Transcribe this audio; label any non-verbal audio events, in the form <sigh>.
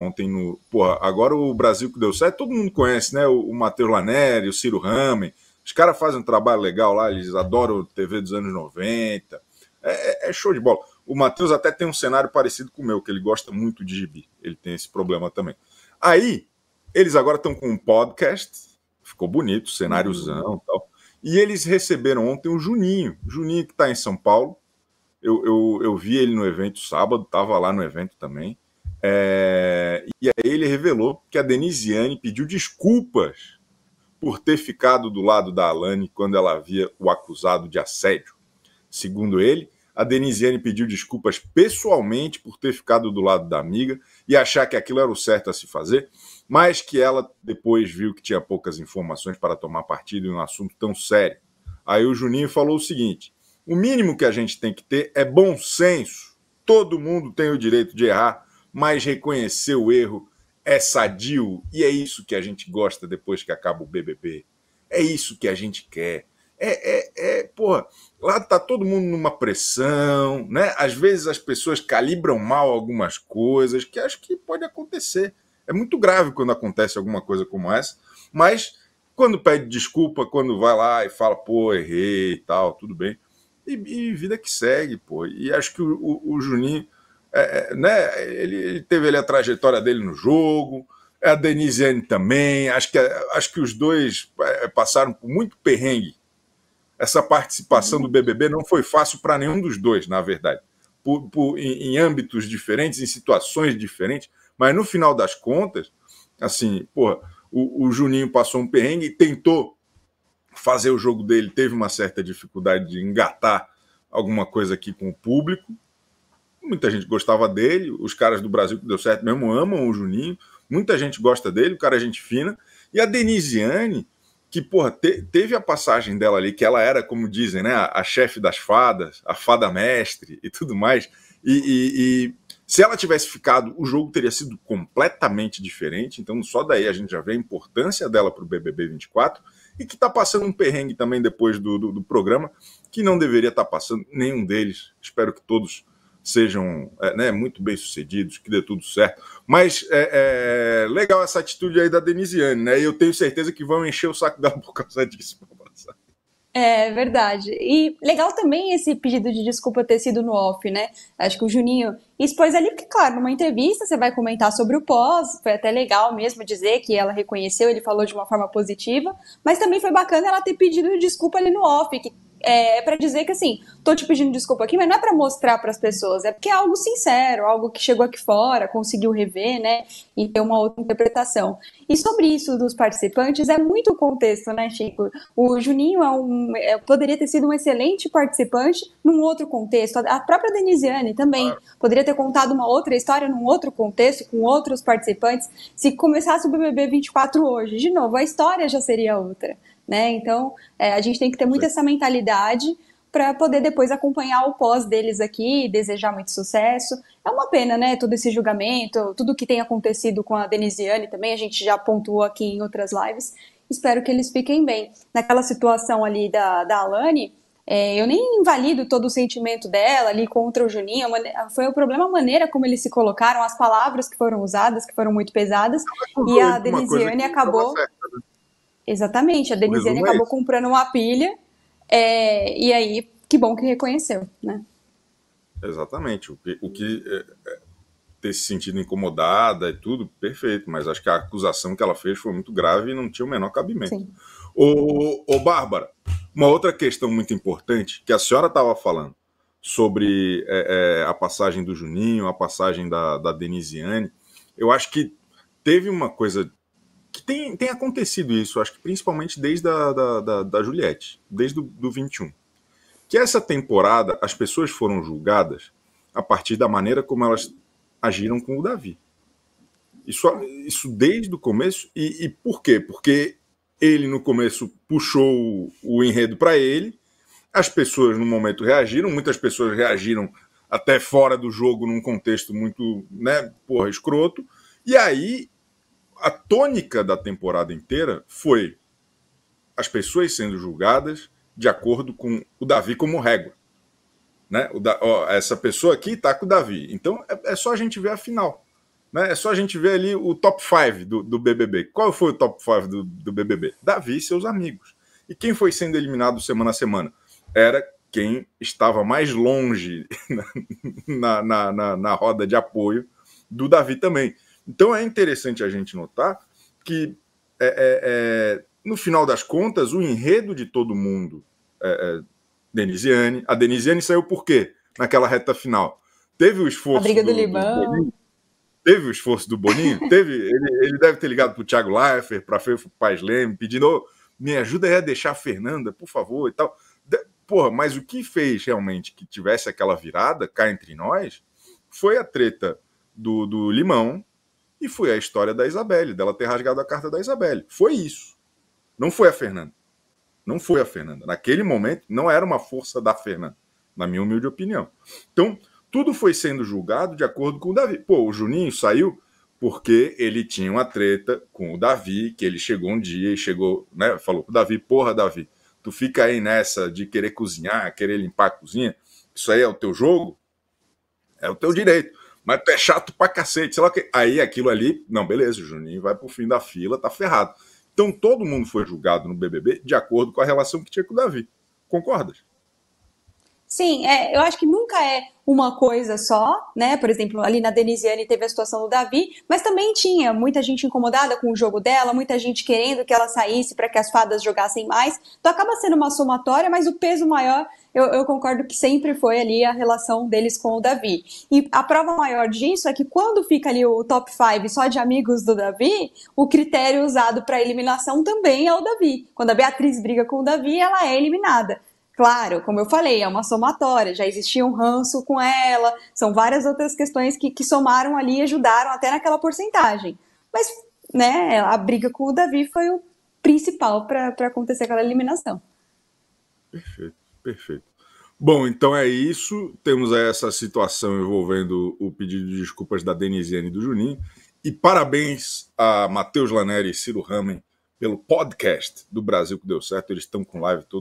ontem no. Porra, agora o Brasil que deu certo, todo mundo conhece, né? O, o Matheus Laneri, o Ciro Ramen. Os caras fazem um trabalho legal lá, eles adoram TV dos anos 90. É, é, é show de bola. O Matheus até tem um cenário parecido com o meu, que ele gosta muito de gibi. Ele tem esse problema também. Aí, eles agora estão com um podcast. Ficou bonito, cenáriozão e tal. E eles receberam ontem o Juninho. Juninho que está em São Paulo. Eu, eu, eu vi ele no evento sábado, estava lá no evento também. É, e aí ele revelou que a Denisiane pediu desculpas por ter ficado do lado da Alane quando ela havia o acusado de assédio. Segundo ele, a Denisiane pediu desculpas pessoalmente por ter ficado do lado da amiga e achar que aquilo era o certo a se fazer, mas que ela depois viu que tinha poucas informações para tomar partido em um assunto tão sério. Aí o Juninho falou o seguinte: o mínimo que a gente tem que ter é bom senso. Todo mundo tem o direito de errar mas reconhecer o erro é sadio e é isso que a gente gosta depois que acaba o BBB. É isso que a gente quer. É, é, é porra, lá tá todo mundo numa pressão, né? Às vezes as pessoas calibram mal algumas coisas, que acho que pode acontecer. É muito grave quando acontece alguma coisa como essa, mas quando pede desculpa, quando vai lá e fala, pô, errei e tal, tudo bem. E, e vida que segue, pô. E acho que o, o, o Juninho é, é, né, ele, ele, teve ali a trajetória dele no jogo, é a Denisiane também, acho que, acho que os dois é, passaram por muito perrengue. Essa participação do BBB não foi fácil para nenhum dos dois, na verdade, por, por, em, em âmbitos diferentes, em situações diferentes, mas no final das contas, assim, porra, o, o, Juninho passou um perrengue, tentou fazer o jogo dele, teve uma certa dificuldade de engatar alguma coisa aqui com o público, Muita gente gostava dele, os caras do Brasil que deu certo mesmo amam o Juninho, muita gente gosta dele, o cara é gente fina. E a Denisiane, que, porra, te, teve a passagem dela ali, que ela era, como dizem, né, a, a chefe das fadas, a fada mestre e tudo mais. E, e, e, se ela tivesse ficado, o jogo teria sido completamente diferente. Então, só daí a gente já vê a importância dela para o BBB 24 e que está passando um perrengue também depois do, do, do programa, que não deveria estar tá passando nenhum deles. Espero que todos sejam é, né, muito bem sucedidos, que dê tudo certo. Mas é, é, legal essa atitude aí da Denisiane, né? E eu tenho certeza que vão encher o saco dela por causa disso. É verdade. E legal também esse pedido de desculpa ter sido no off, né? Acho que o Juninho expôs ali, porque, claro, numa entrevista você vai comentar sobre o pós, foi até legal mesmo dizer que ela reconheceu, ele falou de uma forma positiva, mas também foi bacana ela ter pedido desculpa ali no off, que é, é para dizer que assim, tô te pedindo desculpa aqui, mas não é para mostrar para as pessoas, é porque é algo sincero, algo que chegou aqui fora, conseguiu rever, né, e ter uma outra interpretação. E sobre isso dos participantes, é muito contexto, né, Chico? O Juninho é um, é, poderia ter sido um excelente participante num outro contexto, a própria Denisiane também poderia ter contado uma outra história num outro contexto, com outros participantes, se começasse o BBB 24 hoje, de novo, a história já seria outra né? Então, é, a gente tem que ter muito é. essa mentalidade para poder depois acompanhar o pós deles aqui, desejar muito sucesso. É uma pena, né? Todo esse julgamento, tudo que tem acontecido com a Denisiane também, a gente já pontuou aqui em outras lives. Espero que eles fiquem bem. Naquela situação ali da, da Alane, é, eu nem invalido todo o sentimento dela ali contra o Juninho. Foi o problema a maneira como eles se colocaram, as palavras que foram usadas, que foram muito pesadas. E a Denisiane acabou. Certa, né? Exatamente, a Denisiane é acabou comprando uma pilha é, e aí que bom que reconheceu, né? Exatamente, o que, o que é, é, ter se sentido incomodada e tudo, perfeito, mas acho que a acusação que ela fez foi muito grave e não tinha o menor cabimento. Sim. Ô, ô, Bárbara, uma outra questão muito importante que a senhora estava falando sobre é, é, a passagem do Juninho, a passagem da, da Denisiane, eu acho que teve uma coisa tem, tem acontecido isso, acho que principalmente desde a da, da, da Juliette, desde o 21. Que essa temporada as pessoas foram julgadas a partir da maneira como elas agiram com o Davi. Isso, isso desde o começo. E, e por quê? Porque ele no começo puxou o, o enredo para ele, as pessoas no momento reagiram, muitas pessoas reagiram até fora do jogo num contexto muito, né, porra, escroto. E aí a tônica da temporada inteira foi as pessoas sendo julgadas de acordo com o Davi como régua. Né? Da, ó, essa pessoa aqui está com o Davi. Então é, é, só a gente ver a final. Né? É só a gente ver ali o top 5 do, do, BBB. Qual foi o top 5 do, do, BBB? Davi e seus amigos. E quem foi sendo eliminado semana a semana? Era quem estava mais longe <laughs> na, na, na, na roda de apoio do Davi também. Então é interessante a gente notar que, é, é, é, no final das contas, o enredo de todo mundo, é, é, Denisiane, a Denisiane saiu por quê? Naquela reta final. Teve o esforço. A briga do, do Limão. Do Boninho, teve o esforço do Boninho? <laughs> teve, ele, ele, deve ter ligado para o Thiago Leifert, para o Paz Leme, pedindo: oh, me ajuda aí a deixar a Fernanda, por favor, e tal. De, porra, mas o que fez realmente que tivesse aquela virada cá entre nós foi a treta do, do Limão e foi a história da Isabelle, dela ter rasgado a carta da Isabelle. Foi isso. Não foi a Fernanda. Não foi a Fernanda. Naquele momento, não era uma força da Fernanda, na minha humilde opinião. Então, tudo foi sendo julgado de acordo com o Davi. Pô, o Juninho saiu porque ele tinha uma treta com o Davi, que ele chegou um dia e chegou, né, falou pro Davi, porra, Davi, tu fica aí nessa de querer cozinhar, querer limpar a cozinha, isso aí é o teu jogo? É o teu direito mas tu é chato pra cacete, sei lá o que. Aí aquilo ali, não, beleza, o Juninho vai pro fim da fila, tá ferrado. Então todo mundo foi julgado no BBB de acordo com a relação que tinha com o Davi. Concordas? Sim, é, eu acho que nunca é uma coisa só, né? Por exemplo, ali na Denisiane teve a situação do Davi, mas também tinha muita gente incomodada com o jogo dela, muita gente querendo que ela saísse para que as fadas jogassem mais. Então acaba sendo uma somatória, mas o peso maior eu, eu concordo que sempre foi ali a relação deles com o Davi. E a prova maior disso é que quando fica ali o top 5 só de amigos do Davi, o critério usado para eliminação também é o Davi. Quando a Beatriz briga com o Davi, ela é eliminada. Claro, como eu falei, é uma somatória, já existia um ranço com ela, são várias outras questões que, que somaram ali e ajudaram até naquela porcentagem. Mas, né, a briga com o Davi foi o principal para acontecer aquela eliminação. Perfeito. Perfeito. Bom, então é isso. Temos essa situação envolvendo o pedido de desculpas da Denisiane e do Juninho. E parabéns a Matheus Laneri e Ciro Ramen pelo podcast do Brasil que deu certo. Eles estão com live todo.